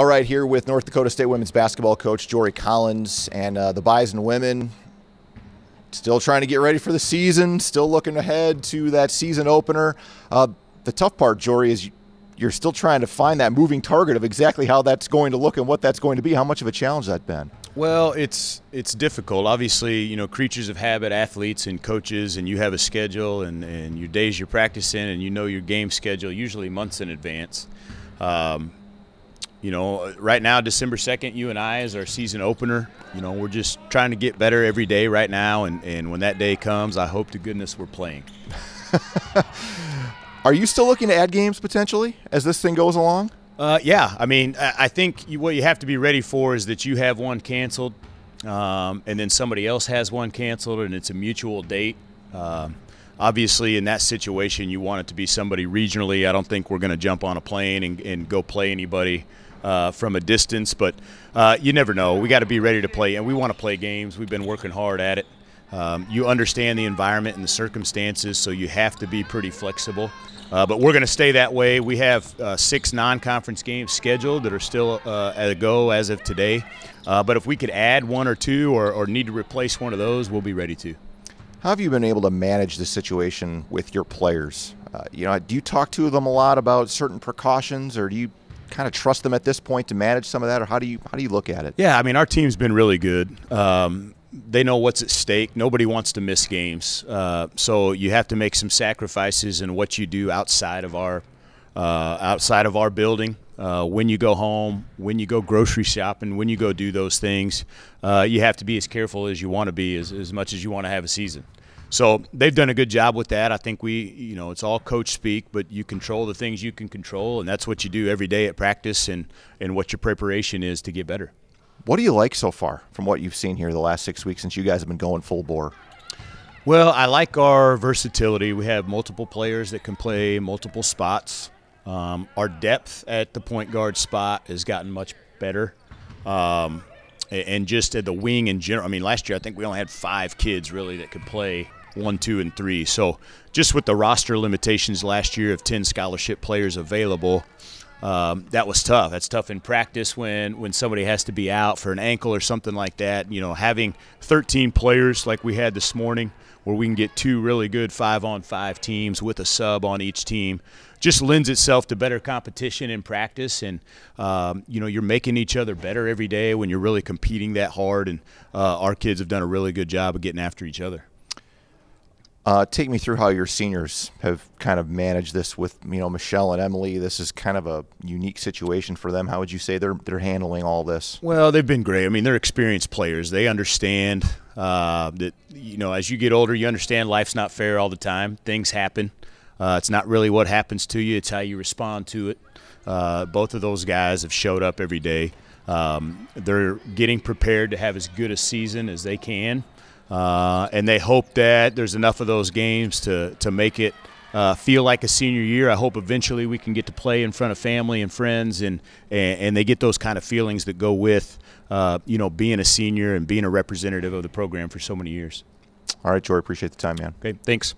All right, here with North Dakota State women's basketball coach Jory Collins and uh, the Bison women. Still trying to get ready for the season, still looking ahead to that season opener. Uh, the tough part, Jory, is you're still trying to find that moving target of exactly how that's going to look and what that's going to be. How much of a challenge that's been? Well, it's it's difficult. Obviously, you know, creatures of habit, athletes and coaches, and you have a schedule and, and your days you're practicing, and you know your game schedule usually months in advance. Um, you know, uh, right now, December 2nd, you and I is our season opener. You know, we're just trying to get better every day right now. And, and when that day comes, I hope to goodness we're playing. Are you still looking to add games potentially as this thing goes along? Uh, yeah. I mean, I think you, what you have to be ready for is that you have one canceled um, and then somebody else has one canceled and it's a mutual date. Um, obviously in that situation you want it to be somebody regionally i don't think we're going to jump on a plane and, and go play anybody uh, from a distance. But uh, you never know. We got to be ready to play, and we want to play games. We've been working hard at it. Um, you understand the environment and the circumstances, so you have to be pretty flexible. Uh, but we're going to stay that way. We have uh, six non-conference games scheduled that are still uh, at a go as of today. Uh, but if we could add one or two, or, or, need to replace one of those, we'll be ready to. How have you been able to manage the situation with your players? Uh, you know, do you talk to them a lot about certain precautions, or do you kind of trust them at this point to manage some of that, or how do you how do you look at it? Yeah, I mean, our team's been really good. Um, they know what's at stake. Nobody wants to miss games, uh, so you have to make some sacrifices in what you do outside of our uh, outside of our building. Uh, when you go home, when you go grocery shopping, when you go do those things, uh, you have to be as careful as you want to be, as, as much as you want to have a season. So they've done a good job with that. I think we, you know, it's all coach speak, but you control the things you can control, and that's what you do every day at practice and, and what your preparation is to get better. What do you like so far from what you've seen here the last six weeks since you guys have been going full bore? Well, I like our versatility. We have multiple players that can play multiple spots. Um, our depth at the point guard spot has gotten much better. Um, and just at the wing in general. I mean, last year I think we only had five kids really that could play one, two, and three. So just with the roster limitations last year of 10 scholarship players available, um, that was tough. That's tough in practice when, when somebody has to be out for an ankle or something like that. You know, having 13 players like we had this morning, where we can get two really good five on five teams with a sub on each team, just lends itself to better competition in practice. And, um, you know, you're making each other better every day when you're really competing that hard. And uh, our kids have done a really good job of getting after each other. Uh, take me through how your seniors have kind of managed this with you know Michelle and Emily. This is kind of a unique situation for them. How would you say they're they're handling all this? Well, they've been great. I mean, they're experienced players. They understand uh, that you know as you get older, you understand life's not fair all the time. Things happen. Uh, it's not really what happens to you; it's how you respond to it. Uh, both of those guys have showed up every day. Um, they're getting prepared to have as good a season as they can. Uh, and they hope that there's enough of those games to, to make it uh, feel like a senior year. I hope eventually we can get to play in front of family and friends, and, and, and they get those kind of feelings that go with, uh, you know, being a senior and being a representative of the program for so many years. All right, Joy, appreciate the time, man. Okay, thanks.